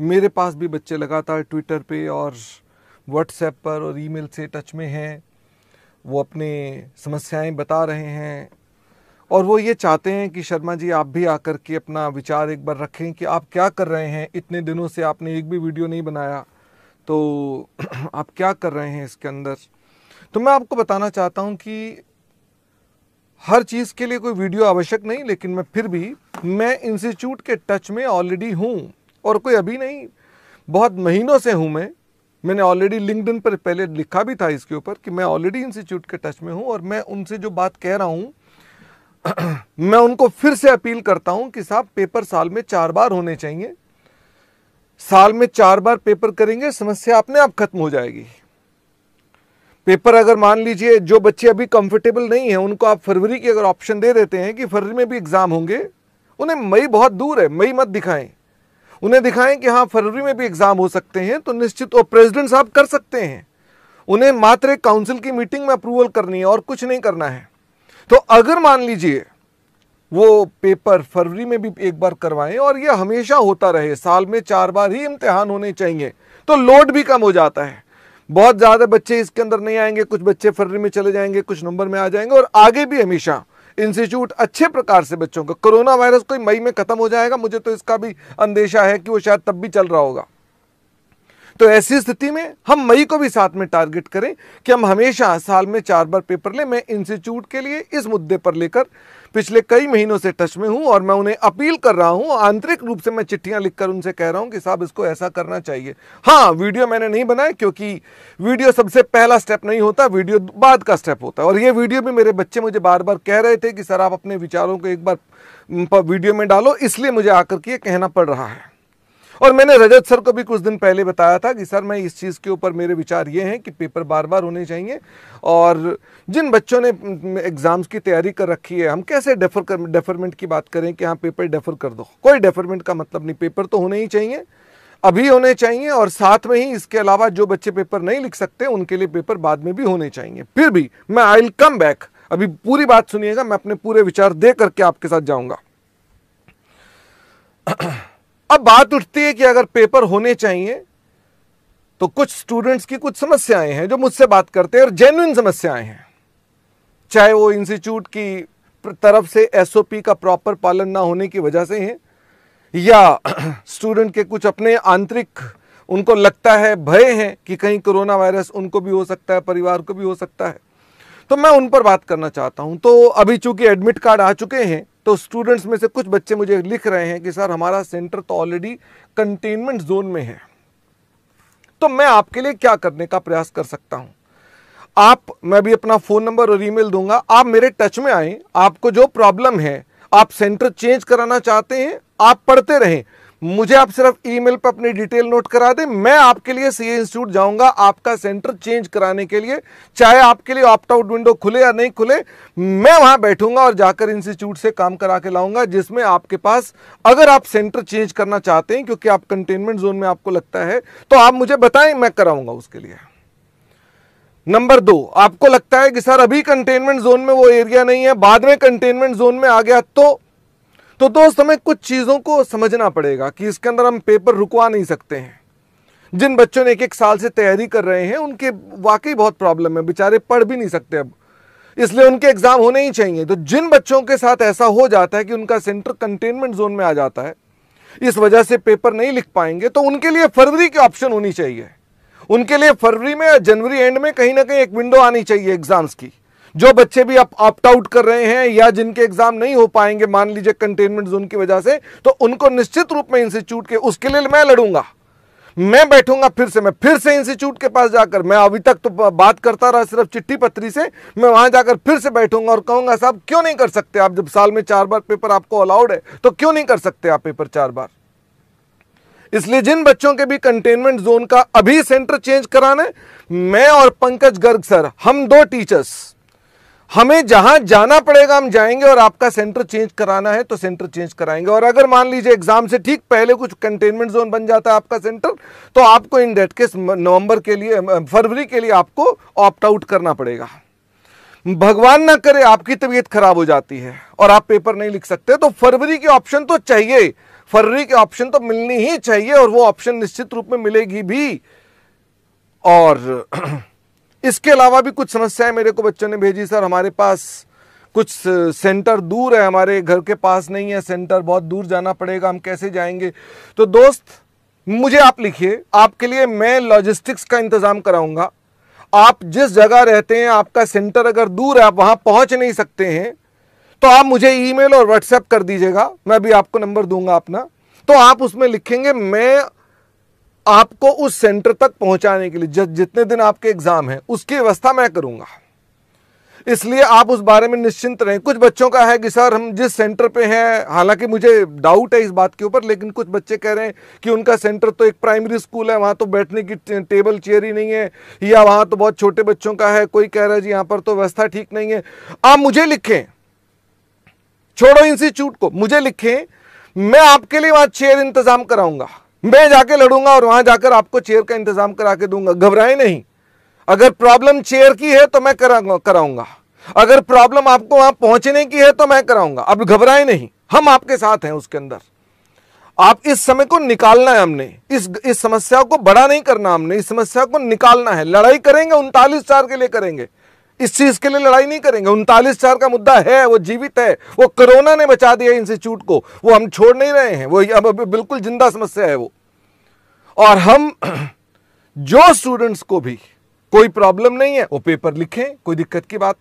मेरे पास भी बच्चे लगातार ट्विटर पे और व्हाट्सएप पर और ईमेल से टच में हैं वो अपने समस्याएं बता रहे हैं और वो ये चाहते हैं कि शर्मा जी आप भी आकर के अपना विचार एक बार रखें कि आप क्या कर रहे हैं इतने दिनों से आपने एक भी वीडियो नहीं बनाया तो आप क्या कर रहे हैं इसके अंदर तो मैं आपको बताना चाहता हूँ कि हर चीज़ के लिए कोई वीडियो आवश्यक नहीं लेकिन मैं फिर भी मैं इंस्टीट्यूट के टच में ऑलरेडी हूँ और कोई अभी नहीं बहुत महीनों से हूँ मैं मैंने ऑलरेडी लिंकड पर पहले लिखा भी था इसके ऊपर कि मैं ऑलरेडी इंस्टीट्यूट के टच में हूँ और मैं उनसे जो बात कह रहा हूँ मैं उनको फिर से अपील करता हूं कि साहब पेपर साल में चार बार होने चाहिए साल में चार बार पेपर करेंगे समस्या अपने आप खत्म हो जाएगी पेपर अगर मान लीजिए जो बच्चे अभी कंफर्टेबल नहीं है उनको आप फरवरी की अगर ऑप्शन दे देते हैं कि फरवरी में भी एग्जाम होंगे उन्हें मई बहुत दूर है मई मत दिखाएं उन्हें दिखाएं कि हाँ फरवरी में भी एग्ज़ाम हो सकते हैं तो निश्चित और प्रेसिडेंट साहब कर सकते हैं उन्हें मात्र एक काउंसिल की मीटिंग में अप्रूवल करनी है और कुछ नहीं करना है तो अगर मान लीजिए वो पेपर फरवरी में भी एक बार करवाएं और ये हमेशा होता रहे साल में चार बार ही इम्तिहान होने चाहिए तो लोड भी कम हो जाता है बहुत ज़्यादा बच्चे इसके अंदर नहीं आएंगे कुछ बच्चे फरवरी में चले जाएंगे कुछ नंबर में आ जाएंगे और आगे भी हमेशा इंस्टीट्यूट अच्छे प्रकार से बच्चों को कोरोना वायरस कोई मई में ख़त्म हो जाएगा मुझे तो इसका भी अंदेशा है कि वो शायद तब भी चल रहा होगा तो ऐसी स्थिति में हम मई को भी साथ में टारगेट करें कि हम हमेशा साल में चार बार पेपर लें मैं इंस्टीट्यूट के लिए इस मुद्दे पर लेकर पिछले कई महीनों से टच में हूं और मैं उन्हें अपील कर रहा हूं आंतरिक रूप से मैं चिट्ठियां लिखकर उनसे कह रहा हूं कि साहब इसको ऐसा करना चाहिए हाँ वीडियो मैंने नहीं बनाया क्योंकि वीडियो सबसे पहला स्टेप नहीं होता वीडियो बाद का स्टेप होता है और ये वीडियो भी मेरे बच्चे मुझे बार बार कह रहे थे कि सर आप अपने विचारों को एक बार वीडियो में डालो इसलिए मुझे आकर के कहना पड़ रहा है और मैंने रजत सर को भी कुछ दिन पहले बताया था कि सर मैं इस चीज़ के ऊपर मेरे विचार ये हैं कि पेपर बार बार होने चाहिए और जिन बच्चों ने एग्ज़ाम्स की तैयारी कर रखी है हम कैसे डेफर कर डेफरमेंट की बात करें कि हाँ पेपर डेफर कर दो कोई डेफरमेंट का मतलब नहीं पेपर तो होने ही चाहिए अभी होने चाहिए और साथ में ही इसके अलावा जो बच्चे पेपर नहीं लिख सकते उनके लिए पेपर बाद में भी होने चाहिए फिर भी मैं आई विल कम बैक अभी पूरी बात सुनिएगा मैं अपने पूरे विचार दे करके आपके साथ जाऊंगा अब बात उठती है कि अगर पेपर होने चाहिए तो कुछ स्टूडेंट्स की कुछ समस्याएं हैं जो मुझसे बात करते हैं और जेन्युन समस्याएं हैं चाहे वो इंस्टीट्यूट की तरफ से एसओपी का प्रॉपर पालन ना होने की वजह से है या स्टूडेंट के कुछ अपने आंतरिक उनको लगता है भय है कि कहीं कोरोना वायरस उनको भी हो सकता है परिवार को भी हो सकता है तो मैं उन पर बात करना चाहता हूं तो अभी चूंकि एडमिट कार्ड आ चुके हैं तो स्टूडेंट्स में से कुछ बच्चे मुझे लिख रहे हैं कि सर हमारा सेंटर तो ऑलरेडी कंटेनमेंट जोन में है तो मैं आपके लिए क्या करने का प्रयास कर सकता हूं आप मैं भी अपना फ़ोन नंबर और ईमेल दूंगा आप मेरे टच में आए आपको जो प्रॉब्लम है आप सेंटर चेंज कराना चाहते हैं आप पढ़ते रहें मुझे आप सिर्फ ईमेल पर अपनी डिटेल नोट करा दें मैं आपके लिए सीए इंस्टीट्यूट जाऊंगा आपका सेंटर चेंज कराने के लिए चाहे आपके लिए ऑप्ट आउट विंडो खुले या नहीं खुले मैं वहां बैठूंगा और जाकर इंस्टीट्यूट से काम करा के लाऊंगा जिसमें आपके पास अगर आप सेंटर चेंज करना चाहते हैं क्योंकि आप कंटेनमेंट जोन में आपको लगता है तो आप मुझे बताएं मैं कराऊंगा उसके लिए नंबर दो आपको लगता है कि सर अभी कंटेनमेंट जोन में वो एरिया नहीं है बाद में कंटेनमेंट जोन में आ गया तो तो दोस्त हमें कुछ चीज़ों को समझना पड़ेगा कि इसके अंदर हम पेपर रुकवा नहीं सकते हैं जिन बच्चों ने एक एक साल से तैयारी कर रहे हैं उनके वाकई बहुत प्रॉब्लम है बेचारे पढ़ भी नहीं सकते अब इसलिए उनके एग्ज़ाम होने ही चाहिए तो जिन बच्चों के साथ ऐसा हो जाता है कि उनका सेंटर कंटेनमेंट जोन में आ जाता है इस वजह से पेपर नहीं लिख पाएंगे तो उनके लिए फरवरी की ऑप्शन होनी चाहिए उनके लिए फरवरी में या जनवरी एंड में कहीं ना कहीं एक विंडो आनी चाहिए एग्ज़ाम्स की जो बच्चे भी आप ऑप्ट आउट कर रहे हैं या जिनके एग्जाम नहीं हो पाएंगे मान लीजिए कंटेनमेंट जोन की वजह से तो उनको निश्चित रूप में इंस्टीट्यूट के उसके लिए मैं लड़ूंगा मैं बैठूंगा फिर से मैं फिर से इंस्टीट्यूट के पास जाकर मैं अभी तक तो बात करता रहा सिर्फ चिट्ठी पत्री से मैं वहां जाकर फिर से बैठूंगा और कहूंगा साहब क्यों नहीं कर सकते आप जब साल में चार बार पेपर आपको अलाउड है तो क्यों नहीं कर सकते आप पेपर चार बार इसलिए जिन बच्चों के भी कंटेनमेंट जोन का अभी सेंटर चेंज कराना है मैं और पंकज गर्ग सर हम दो टीचर्स हमें जहां जाना पड़ेगा हम जाएंगे और आपका सेंटर चेंज कराना है तो सेंटर चेंज कराएंगे और अगर मान लीजिए एग्जाम से ठीक पहले कुछ कंटेनमेंट जोन बन जाता है आपका सेंटर तो आपको इन डेट केस नवंबर के लिए फरवरी के लिए आपको ऑप्ट आउट करना पड़ेगा भगवान ना करे आपकी तबीयत खराब हो जाती है और आप पेपर नहीं लिख सकते तो फरवरी के ऑप्शन तो चाहिए फरवरी के ऑप्शन तो मिलनी ही चाहिए और वो ऑप्शन निश्चित रूप में मिलेगी भी और इसके अलावा भी कुछ समस्याएं मेरे को बच्चों ने भेजी सर हमारे पास कुछ सेंटर दूर है हमारे घर के पास नहीं है सेंटर बहुत दूर जाना पड़ेगा हम कैसे जाएंगे तो दोस्त मुझे आप लिखिए आपके लिए मैं लॉजिस्टिक्स का इंतज़ाम कराऊंगा आप जिस जगह रहते हैं आपका सेंटर अगर दूर है आप वहां पहुंच नहीं सकते हैं तो आप मुझे ईमेल और व्हाट्सएप कर दीजिएगा मैं भी आपको नंबर दूंगा अपना तो आप उसमें लिखेंगे मैं आपको उस सेंटर तक पहुंचाने के लिए जितने दिन आपके एग्ज़ाम है उसकी व्यवस्था मैं करूंगा इसलिए आप उस बारे में निश्चिंत रहें कुछ बच्चों का है कि सर हम जिस सेंटर पे हैं हालांकि मुझे डाउट है इस बात के ऊपर लेकिन कुछ बच्चे कह रहे हैं कि उनका सेंटर तो एक प्राइमरी स्कूल है वहां तो बैठने की टेबल चेयर ही नहीं है या वहां तो बहुत छोटे बच्चों का है कोई कह रहा है जी यहां पर तो व्यवस्था ठीक नहीं है आप मुझे लिखें छोड़ो इंस्टीट्यूट को मुझे लिखें मैं आपके लिए वहां चेयर इंतज़ाम कराऊंगा मैं जाके लड़ूंगा और वहां जाकर आपको चेयर का इंतजाम करा के दूंगा घबराए नहीं अगर प्रॉब्लम चेयर की है तो मैं कराऊंगा अगर प्रॉब्लम आपको वहां पहुंचने की है तो मैं कराऊंगा अब घबराए नहीं हम आपके साथ हैं उसके अंदर आप इस समय को निकालना है हमने इस इस समस्या को बड़ा नहीं करना हमने इस समस्या को निकालना है लड़ाई करेंगे उनतालीस चार के लिए करेंगे इस चीज के लिए लड़ाई नहीं करेंगे उनतालीस चार का मुद्दा है वो जीवित है वो कोरोना ने बचा दिया इंस्टीट्यूट को वो हम छोड़ नहीं रहे हैं वो अब बिल्कुल जिंदा समस्या है वो और हम जो स्टूडेंट्स को भी कोई प्रॉब्लम नहीं है वो पेपर लिखें कोई दिक्कत की बात